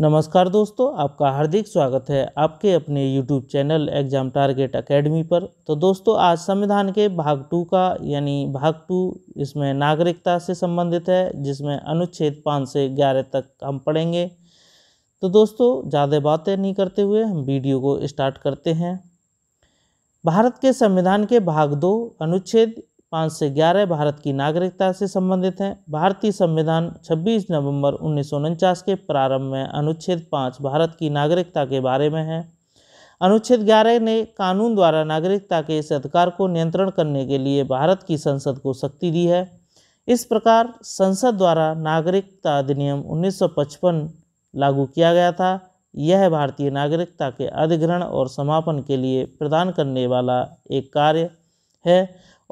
नमस्कार दोस्तों आपका हार्दिक स्वागत है आपके अपने YouTube channel exam target academy पर तो दोस्तों आज संविधान के भाग टू का यानी भाग टू इसमें नागरिकता से संबंधित है जिसमें अनुच्छेद पाँच से ग्यारह तक हम पढ़ेंगे तो दोस्तों ज़्यादा बातें नहीं करते हुए हम वीडियो को स्टार्ट करते हैं भारत के संविधान के भाग दो अनुच्छेद पाँच से ग्यारह भारत की नागरिकता से संबंधित हैं भारतीय संविधान 26 नवंबर उन्नीस के प्रारंभ में अनुच्छेद पाँच भारत की नागरिकता के बारे में है अनुच्छेद ग्यारह ने कानून द्वारा नागरिकता के इस अधिकार को नियंत्रण करने के लिए भारत की संसद को शक्ति दी है इस प्रकार संसद द्वारा नागरिकता अधिनियम 1955 लागू किया गया था यह भारतीय नागरिकता के अधिग्रहण और समापन के लिए प्रदान करने वाला एक कार्य है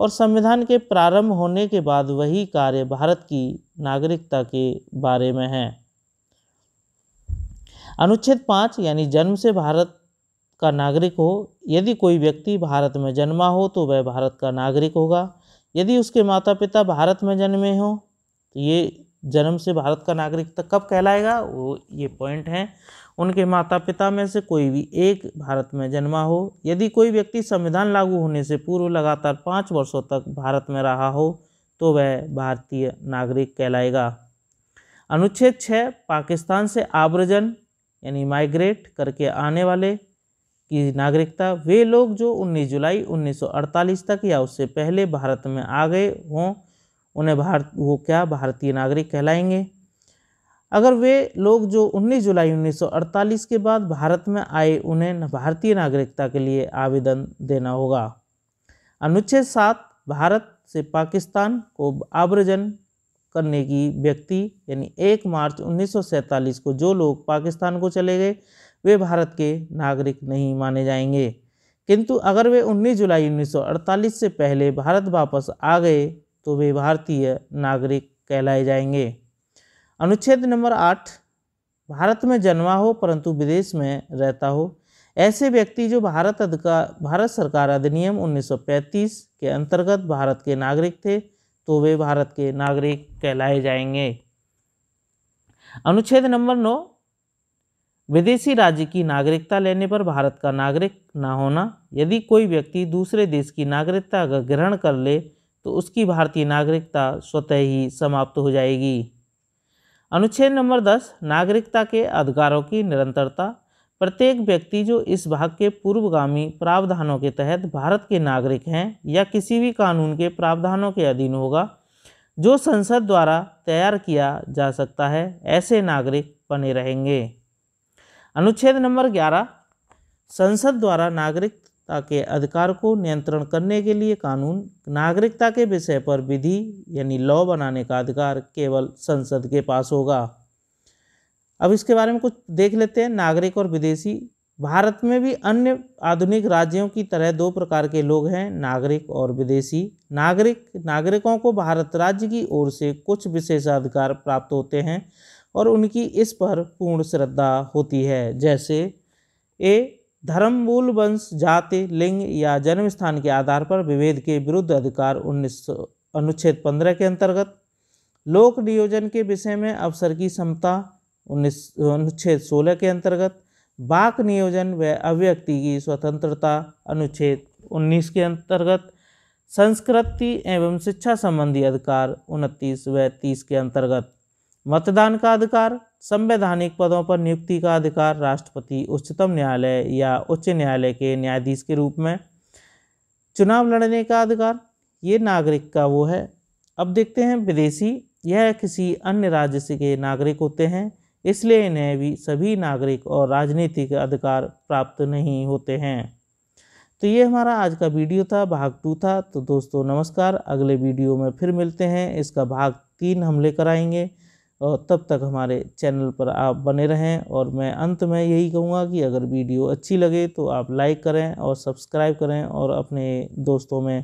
और संविधान के प्रारंभ होने के बाद वही कार्य भारत की नागरिकता के बारे में है अनुच्छेद पाँच यानी जन्म से भारत का नागरिक हो यदि कोई व्यक्ति भारत में जन्मा हो तो वह भारत का नागरिक होगा यदि उसके माता पिता भारत में जन्मे हों तो ये जन्म से भारत का नागरिक तक कब कहलाएगा वो ये पॉइंट है उनके माता पिता में से कोई भी एक भारत में जन्मा हो यदि कोई व्यक्ति संविधान लागू होने से पूर्व लगातार पाँच वर्षों तक भारत में रहा हो तो वह भारतीय नागरिक कहलाएगा अनुच्छेद छः पाकिस्तान से आव्रजन यानी माइग्रेट करके आने वाले की नागरिकता वे लोग जो 19 जुलाई 1948 तक या उससे पहले भारत में आ गए हों उन्हें भारत वो क्या भारतीय नागरिक कहलाएंगे अगर वे लोग जो 19 जुलाई 1948 के बाद भारत में आए उन्हें भारतीय नागरिकता के लिए आवेदन देना होगा अनुच्छेद सात भारत से पाकिस्तान को आवर्जन करने की व्यक्ति यानी 1 मार्च 1947 को जो लोग पाकिस्तान को चले गए वे भारत के नागरिक नहीं माने जाएंगे किंतु अगर वे 19 जुलाई 1948 से पहले भारत वापस आ गए तो वे भारतीय नागरिक कहलाए जाएंगे अनुच्छेद नंबर आठ भारत में जन्मा हो परंतु विदेश में रहता हो ऐसे व्यक्ति जो भारत अधिकार भारत सरकार अधिनियम 1935 के अंतर्गत भारत के नागरिक थे तो वे भारत के नागरिक कहलाए जाएंगे अनुच्छेद नंबर नौ विदेशी राज्य की नागरिकता लेने पर भारत का नागरिक ना होना यदि कोई व्यक्ति दूसरे देश की नागरिकता ग्रहण कर ले तो उसकी भारतीय नागरिकता स्वतः ही समाप्त हो जाएगी अनुच्छेद नंबर दस नागरिकता के अधिकारों की निरंतरता प्रत्येक व्यक्ति जो इस भाग के पूर्वगामी प्रावधानों के तहत भारत के नागरिक हैं या किसी भी कानून के प्रावधानों के अधीन होगा जो संसद द्वारा तैयार किया जा सकता है ऐसे नागरिक बने रहेंगे अनुच्छेद नंबर ग्यारह संसद द्वारा नागरिक के अधिकार को नियंत्रण करने के लिए कानून नागरिकता के विषय पर विधि यानी लॉ बनाने का अधिकार केवल संसद के पास होगा अब इसके बारे में कुछ देख लेते हैं नागरिक और विदेशी भारत में भी अन्य आधुनिक राज्यों की तरह दो प्रकार के लोग हैं नागरिक और विदेशी नागरिक नागरिकों को भारत राज्य की ओर से कुछ विशेषाधिकार प्राप्त होते हैं और उनकी इस पर पूर्ण श्रद्धा होती है जैसे ए धर्म मूल वंश जाति लिंग या जन्म स्थान के आधार पर विभेद के विरुद्ध अधिकार उन्नीस अनुच्छेद पंद्रह के अंतर्गत लोक नियोजन के विषय में अवसर की क्षमता उन्नीस अनुच्छेद सोलह के अंतर्गत बाक नियोजन व अभिव्यक्ति की स्वतंत्रता अनुच्छेद उन्नीस के अंतर्गत संस्कृति एवं शिक्षा संबंधी अधिकार उनतीस व तीस के अंतर्गत मतदान का अधिकार संवैधानिक पदों पर नियुक्ति का अधिकार राष्ट्रपति उच्चतम न्यायालय या उच्च न्यायालय के न्यायाधीश के रूप में चुनाव लड़ने का अधिकार ये नागरिक का वो है अब देखते हैं विदेशी यह किसी अन्य राज्य से के नागरिक होते हैं इसलिए इन्हें भी सभी नागरिक और राजनीतिक अधिकार प्राप्त नहीं होते हैं तो ये हमारा आज का वीडियो था भाग टू था तो दोस्तों नमस्कार अगले वीडियो में फिर मिलते हैं इसका भाग तीन हम लेकर आएंगे और तब तक हमारे चैनल पर आप बने रहें और मैं अंत में यही कहूँगा कि अगर वीडियो अच्छी लगे तो आप लाइक करें और सब्सक्राइब करें और अपने दोस्तों में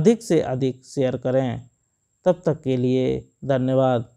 अधिक से अधिक शेयर करें तब तक के लिए धन्यवाद